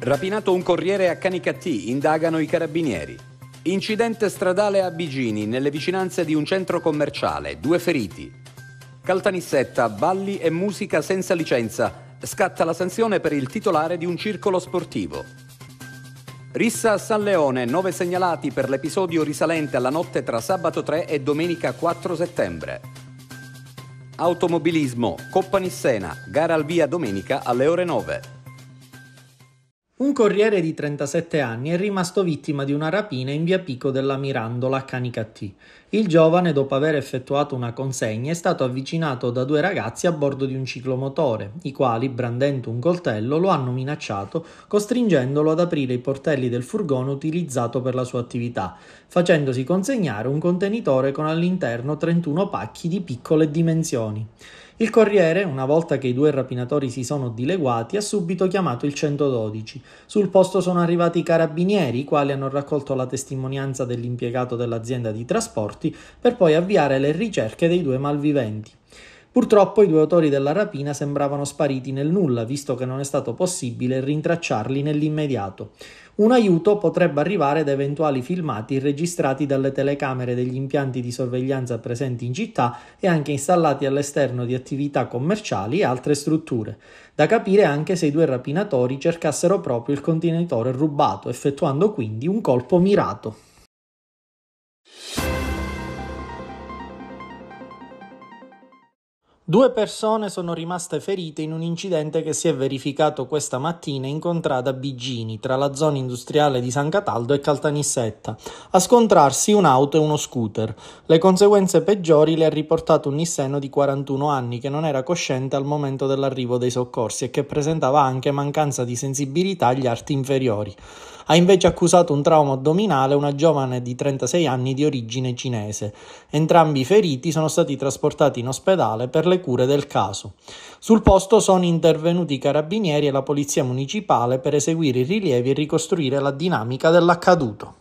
Rapinato un corriere a Canicattì, indagano i carabinieri. Incidente stradale a Bigini, nelle vicinanze di un centro commerciale, due feriti. Caltanissetta, balli e musica senza licenza, scatta la sanzione per il titolare di un circolo sportivo. Rissa a San Leone, nove segnalati per l'episodio risalente alla notte tra sabato 3 e domenica 4 settembre. Automobilismo, Coppa Nissena, gara al via domenica alle ore 9. Un corriere di 37 anni è rimasto vittima di una rapina in via Pico della Mirandola a Canicattì. Il giovane, dopo aver effettuato una consegna, è stato avvicinato da due ragazzi a bordo di un ciclomotore, i quali, brandendo un coltello, lo hanno minacciato, costringendolo ad aprire i portelli del furgone utilizzato per la sua attività, facendosi consegnare un contenitore con all'interno 31 pacchi di piccole dimensioni. Il corriere, una volta che i due rapinatori si sono dileguati, ha subito chiamato il 112. Sul posto sono arrivati i carabinieri, i quali hanno raccolto la testimonianza dell'impiegato dell'azienda di trasporti, per poi avviare le ricerche dei due malviventi. Purtroppo i due autori della rapina sembravano spariti nel nulla, visto che non è stato possibile rintracciarli nell'immediato. Un aiuto potrebbe arrivare da eventuali filmati registrati dalle telecamere degli impianti di sorveglianza presenti in città e anche installati all'esterno di attività commerciali e altre strutture. Da capire anche se i due rapinatori cercassero proprio il contenitore rubato, effettuando quindi un colpo mirato. Due persone sono rimaste ferite in un incidente che si è verificato questa mattina in contrada Bigini, tra la zona industriale di San Cataldo e Caltanissetta, a scontrarsi un'auto e uno scooter. Le conseguenze peggiori le ha riportato un nisseno di 41 anni che non era cosciente al momento dell'arrivo dei soccorsi e che presentava anche mancanza di sensibilità agli arti inferiori ha invece accusato un trauma addominale una giovane di 36 anni di origine cinese. Entrambi i feriti sono stati trasportati in ospedale per le cure del caso. Sul posto sono intervenuti i carabinieri e la polizia municipale per eseguire i rilievi e ricostruire la dinamica dell'accaduto.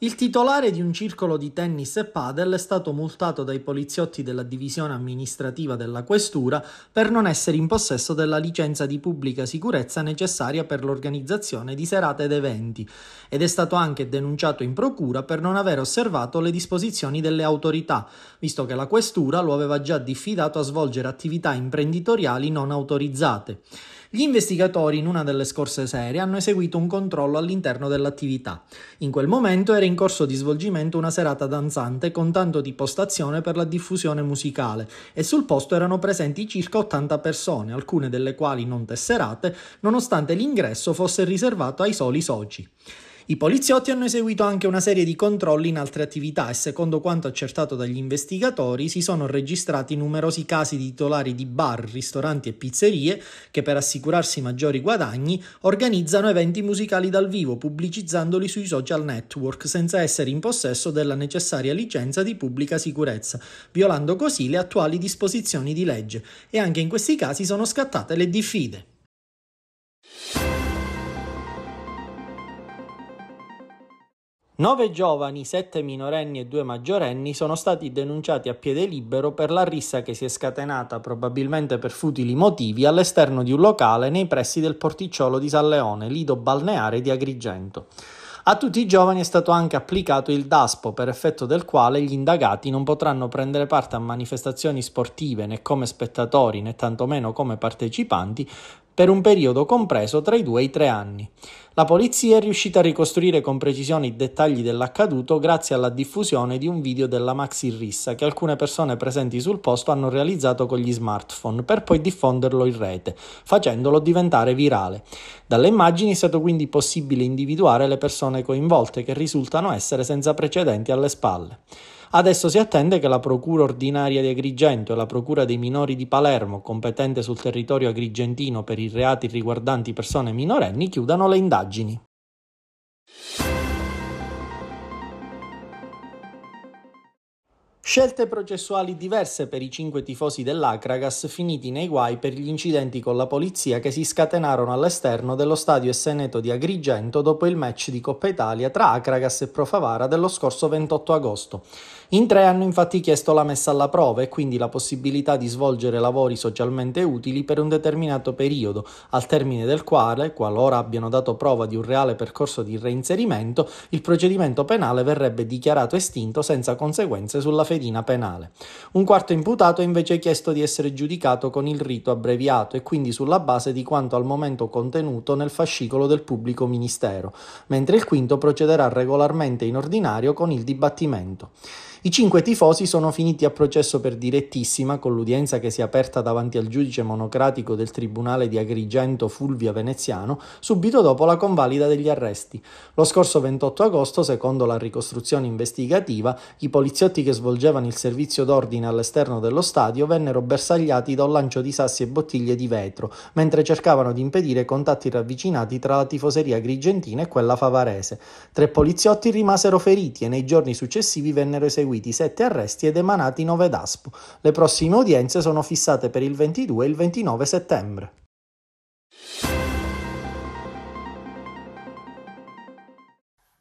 Il titolare di un circolo di tennis e padel è stato multato dai poliziotti della divisione amministrativa della questura per non essere in possesso della licenza di pubblica sicurezza necessaria per l'organizzazione di serate ed eventi ed è stato anche denunciato in procura per non aver osservato le disposizioni delle autorità, visto che la questura lo aveva già diffidato a svolgere attività imprenditoriali non autorizzate. Gli investigatori in una delle scorse serie hanno eseguito un controllo all'interno dell'attività. In quel momento era in corso di svolgimento una serata danzante con tanto di postazione per la diffusione musicale e sul posto erano presenti circa 80 persone, alcune delle quali non tesserate, nonostante l'ingresso fosse riservato ai soli soci. I poliziotti hanno eseguito anche una serie di controlli in altre attività e secondo quanto accertato dagli investigatori si sono registrati numerosi casi di titolari di bar, ristoranti e pizzerie che per assicurarsi maggiori guadagni organizzano eventi musicali dal vivo pubblicizzandoli sui social network senza essere in possesso della necessaria licenza di pubblica sicurezza, violando così le attuali disposizioni di legge e anche in questi casi sono scattate le diffide. Nove giovani, sette minorenni e due maggiorenni sono stati denunciati a piede libero per la rissa che si è scatenata, probabilmente per futili motivi, all'esterno di un locale nei pressi del porticciolo di San Leone, lido balneare di Agrigento. A tutti i giovani è stato anche applicato il DASPO, per effetto del quale gli indagati non potranno prendere parte a manifestazioni sportive né come spettatori né tantomeno come partecipanti, per un periodo compreso tra i due e i tre anni. La polizia è riuscita a ricostruire con precisione i dettagli dell'accaduto grazie alla diffusione di un video della maxi rissa che alcune persone presenti sul posto hanno realizzato con gli smartphone per poi diffonderlo in rete, facendolo diventare virale. Dalle immagini è stato quindi possibile individuare le persone coinvolte che risultano essere senza precedenti alle spalle. Adesso si attende che la Procura ordinaria di Agrigento e la Procura dei minori di Palermo, competente sul territorio agrigentino per i reati riguardanti persone minorenni, chiudano le indagini. Scelte processuali diverse per i cinque tifosi dell'Acragas finiti nei guai per gli incidenti con la polizia che si scatenarono all'esterno dello stadio Esseneto di Agrigento dopo il match di Coppa Italia tra Acragas e Profavara dello scorso 28 agosto. In tre hanno infatti chiesto la messa alla prova e quindi la possibilità di svolgere lavori socialmente utili per un determinato periodo, al termine del quale, qualora abbiano dato prova di un reale percorso di reinserimento, il procedimento penale verrebbe dichiarato estinto senza conseguenze sulla fedina penale. Un quarto imputato è invece chiesto di essere giudicato con il rito abbreviato e quindi sulla base di quanto al momento contenuto nel fascicolo del pubblico ministero, mentre il quinto procederà regolarmente in ordinario con il dibattimento. I cinque tifosi sono finiti a processo per direttissima con l'udienza che si è aperta davanti al giudice monocratico del Tribunale di Agrigento Fulvia Veneziano subito dopo la convalida degli arresti. Lo scorso 28 agosto, secondo la ricostruzione investigativa, i poliziotti che svolgevano il servizio d'ordine all'esterno dello stadio vennero bersagliati da un lancio di sassi e bottiglie di vetro, mentre cercavano di impedire contatti ravvicinati tra la tifoseria agrigentina e quella favarese. Tre poliziotti rimasero feriti e nei giorni successivi vennero eseguiti eseguiti 7 arresti ed emanati 9 DASPO. Le prossime udienze sono fissate per il 22 e il 29 settembre.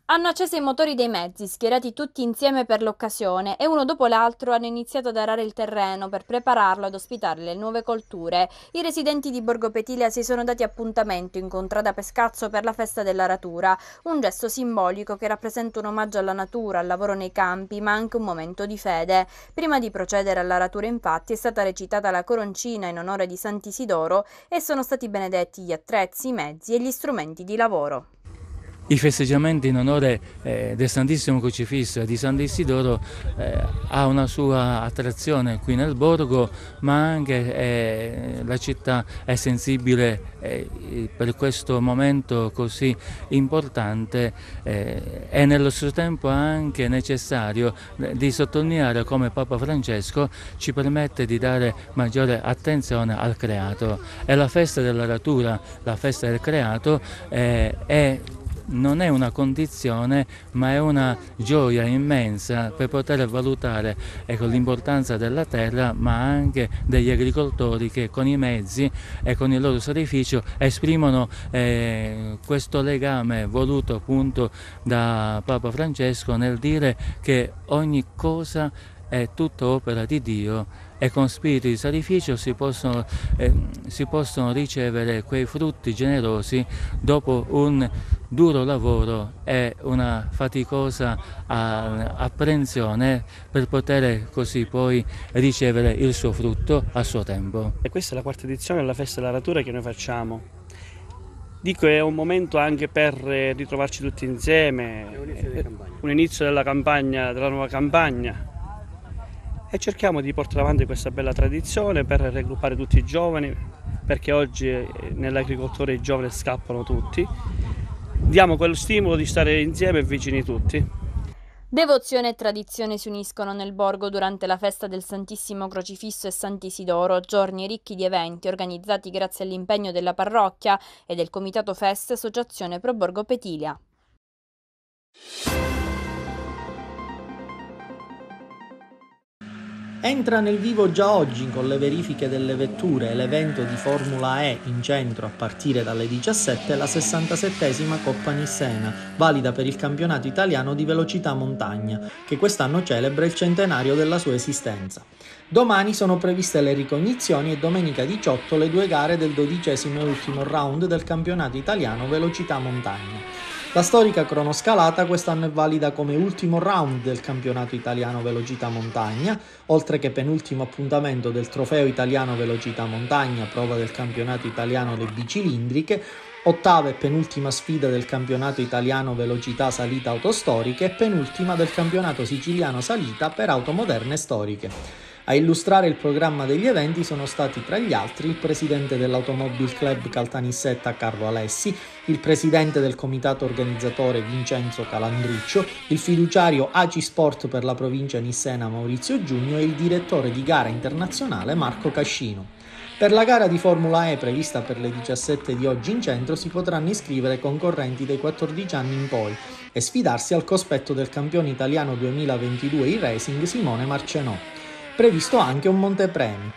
Hanno acceso i motori dei mezzi, schierati tutti insieme per l'occasione, e uno dopo l'altro hanno iniziato ad arare il terreno per prepararlo ad ospitare le nuove colture. I residenti di Borgo Petilia si sono dati appuntamento in contrada Pescazzo per la festa dell'aratura, un gesto simbolico che rappresenta un omaggio alla natura, al lavoro nei campi, ma anche un momento di fede. Prima di procedere all'aratura, infatti, è stata recitata la coroncina in onore di Sant'Isidoro e sono stati benedetti gli attrezzi, i mezzi e gli strumenti di lavoro. I festeggiamenti in onore eh, del Santissimo Crocifisso e di Sant'Isidoro eh, ha una sua attrazione qui nel borgo, ma anche eh, la città è sensibile eh, per questo momento così importante e eh, nello stesso tempo anche necessario eh, di sottolineare come Papa Francesco ci permette di dare maggiore attenzione al creato. È la festa della ratura, la festa del creato è non è una condizione ma è una gioia immensa per poter valutare ecco, l'importanza della terra ma anche degli agricoltori che con i mezzi e con il loro sacrificio esprimono eh, questo legame voluto appunto da Papa Francesco nel dire che ogni cosa è tutta opera di Dio e con spirito di sacrificio si possono, eh, si possono ricevere quei frutti generosi dopo un duro lavoro e una faticosa ah, apprensione per poter così poi ricevere il suo frutto a suo tempo. E questa è la quarta edizione della festa della ratura che noi facciamo. Dico è un momento anche per eh, ritrovarci tutti insieme, un inizio, un inizio della campagna, della nuova campagna e cerchiamo di portare avanti questa bella tradizione per raggruppare tutti i giovani, perché oggi eh, nell'agricoltura i giovani scappano tutti. Diamo quello stimolo di stare insieme e vicini tutti. Devozione e tradizione si uniscono nel borgo durante la festa del Santissimo Crocifisso e Sant'Isidoro, giorni ricchi di eventi organizzati grazie all'impegno della parrocchia e del Comitato Fest Associazione Pro Borgo Petilia. entra nel vivo già oggi con le verifiche delle vetture e l'evento di Formula E in centro a partire dalle 17 la 67esima Coppa Nissena, valida per il campionato italiano di velocità montagna, che quest'anno celebra il centenario della sua esistenza. Domani sono previste le ricognizioni e domenica 18 le due gare del dodicesimo e ultimo round del campionato italiano velocità montagna. La storica cronoscalata quest'anno è valida come ultimo round del campionato italiano velocità montagna, oltre che penultimo appuntamento del trofeo italiano velocità montagna, prova del campionato italiano le bicilindriche, ottava e penultima sfida del campionato italiano velocità salita autostoriche e penultima del campionato siciliano salita per auto moderne storiche. A illustrare il programma degli eventi sono stati tra gli altri il presidente dell'Automobile Club Caltanissetta Carlo Alessi, il presidente del comitato organizzatore Vincenzo Calandruccio, il fiduciario ACI Sport per la provincia Nissena Maurizio Giugno e il direttore di gara internazionale Marco Cascino. Per la gara di Formula E prevista per le 17 di oggi in centro si potranno iscrivere concorrenti dai 14 anni in poi e sfidarsi al cospetto del campione italiano 2022 in racing Simone Marcenò previsto anche un montepremi.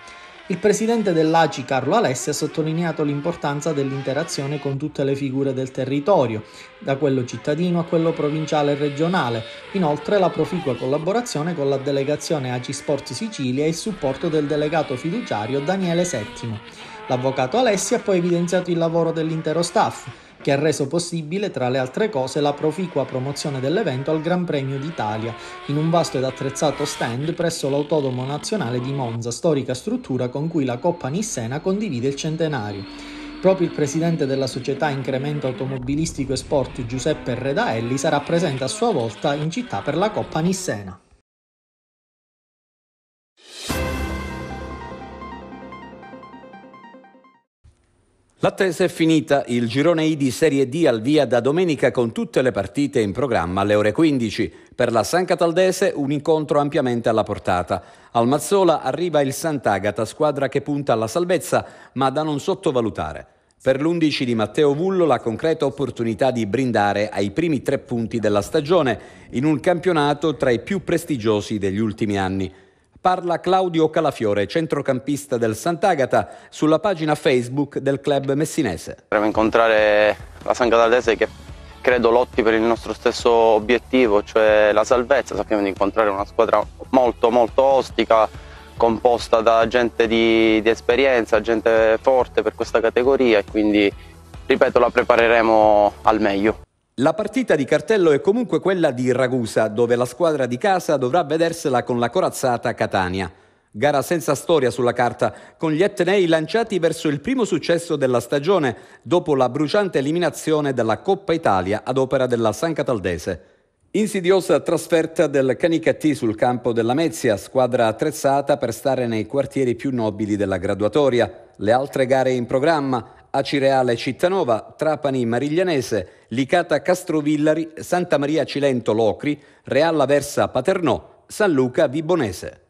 Il presidente dell'ACI Carlo Alessi ha sottolineato l'importanza dell'interazione con tutte le figure del territorio, da quello cittadino a quello provinciale e regionale, inoltre la proficua collaborazione con la delegazione ACI Sport Sicilia e il supporto del delegato fiduciario Daniele VII. L'avvocato Alessi ha poi evidenziato il lavoro dell'intero staff, che ha reso possibile, tra le altre cose, la proficua promozione dell'evento al Gran Premio d'Italia, in un vasto ed attrezzato stand presso l'Autodomo Nazionale di Monza, storica struttura con cui la Coppa Nissena condivide il centenario. Proprio il presidente della società Incremento Automobilistico e Sport Giuseppe Redaelli sarà presente a sua volta in città per la Coppa Nissena. L'attesa è finita, il girone I di Serie D al via da domenica con tutte le partite in programma alle ore 15. Per la San Cataldese un incontro ampiamente alla portata. Al Mazzola arriva il Sant'Agata, squadra che punta alla salvezza, ma da non sottovalutare. Per l'11 di Matteo Vullo la concreta opportunità di brindare ai primi tre punti della stagione in un campionato tra i più prestigiosi degli ultimi anni. Parla Claudio Calafiore, centrocampista del Sant'Agata, sulla pagina Facebook del club messinese. Vorremmo incontrare la San Catalese che credo lotti per il nostro stesso obiettivo, cioè la salvezza. Sappiamo di incontrare una squadra molto molto ostica, composta da gente di, di esperienza, gente forte per questa categoria e quindi, ripeto, la prepareremo al meglio. La partita di cartello è comunque quella di Ragusa, dove la squadra di casa dovrà vedersela con la corazzata Catania. Gara senza storia sulla carta, con gli Etnei lanciati verso il primo successo della stagione dopo la bruciante eliminazione della Coppa Italia ad opera della San Cataldese. Insidiosa trasferta del Canicattì sul campo della Mezia, squadra attrezzata per stare nei quartieri più nobili della graduatoria. Le altre gare in programma, Acireale Cittanova, Trapani Mariglianese, Licata Castrovillari, Santa Maria Cilento Locri, Realla Versa Paternò, San Luca Vibonese.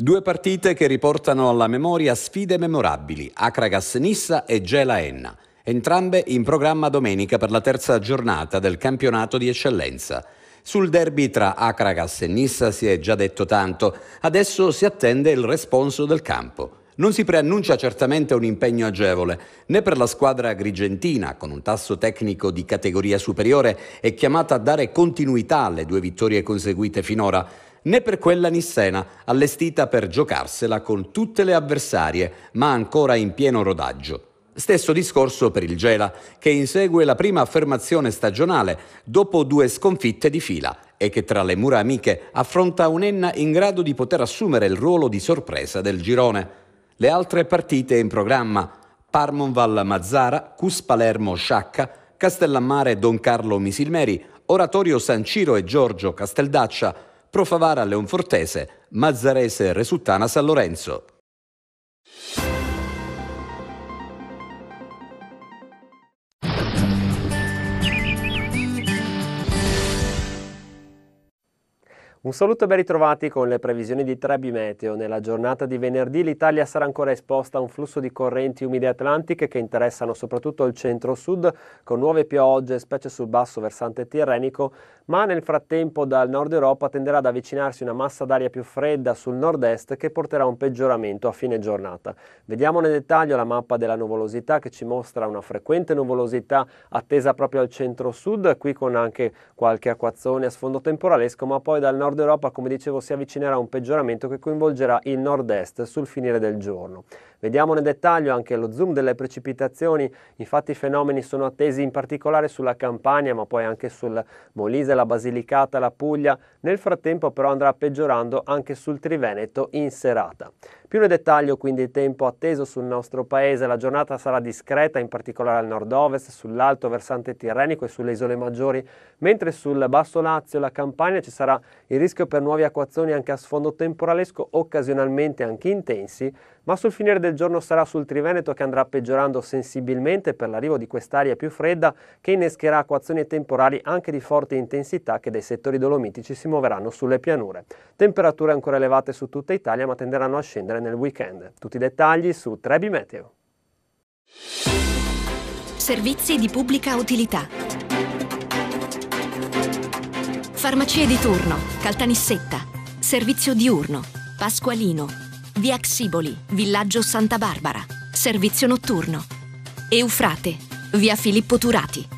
Due partite che riportano alla memoria sfide memorabili, Acragas Nissa e Gela Enna, entrambe in programma domenica per la terza giornata del campionato di eccellenza. Sul derby tra Acragas e Nissa si è già detto tanto, adesso si attende il responso del campo. Non si preannuncia certamente un impegno agevole, né per la squadra agrigentina, con un tasso tecnico di categoria superiore e chiamata a dare continuità alle due vittorie conseguite finora, né per quella nissena, allestita per giocarsela con tutte le avversarie, ma ancora in pieno rodaggio. Stesso discorso per il Gela, che insegue la prima affermazione stagionale dopo due sconfitte di fila e che tra le mura amiche affronta un'Enna in grado di poter assumere il ruolo di sorpresa del girone. Le altre partite in programma Parmonval Mazzara, Cus Palermo Sciacca, Castellammare Don Carlo Misilmeri, Oratorio San Ciro e Giorgio Casteldaccia, Profavara Leonfortese, Mazzarese Resultana San Lorenzo. Un saluto e ben ritrovati con le previsioni di Trebi Meteo. Nella giornata di venerdì l'Italia sarà ancora esposta a un flusso di correnti umide atlantiche che interessano soprattutto il centro-sud con nuove piogge, specie sul basso versante tirrenico, ma nel frattempo dal nord Europa tenderà ad avvicinarsi una massa d'aria più fredda sul nord-est che porterà a un peggioramento a fine giornata. Vediamo nel dettaglio la mappa della nuvolosità che ci mostra una frequente nuvolosità attesa proprio al centro-sud, qui con anche qualche acquazzone a sfondo temporalesco, ma poi dal nord Nord Europa, come dicevo, si avvicinerà a un peggioramento che coinvolgerà il nord-est sul finire del giorno. Vediamo nel dettaglio anche lo zoom delle precipitazioni, infatti i fenomeni sono attesi in particolare sulla Campania ma poi anche sul Molise, la Basilicata, la Puglia, nel frattempo però andrà peggiorando anche sul Triveneto in serata. Più nel dettaglio quindi il tempo atteso sul nostro paese, la giornata sarà discreta in particolare al nord-ovest, sull'alto versante tirrenico e sulle isole maggiori, mentre sul basso Lazio e la Campania ci sarà il rischio per nuovi acquazzoni anche a sfondo temporalesco, occasionalmente anche intensi, ma sul finire del giorno sarà sul Triveneto che andrà peggiorando sensibilmente per l'arrivo di quest'aria più fredda che innescherà acquazioni temporali anche di forte intensità che dai settori dolomitici si muoveranno sulle pianure. Temperature ancora elevate su tutta Italia ma tenderanno a scendere nel weekend. Tutti i dettagli su Trebi Meteo. Servizi di pubblica utilità. Farmacie di turno, Caltanissetta, servizio diurno, Pasqualino via Xiboli, villaggio Santa Barbara, servizio notturno. Eufrate, via Filippo Turati.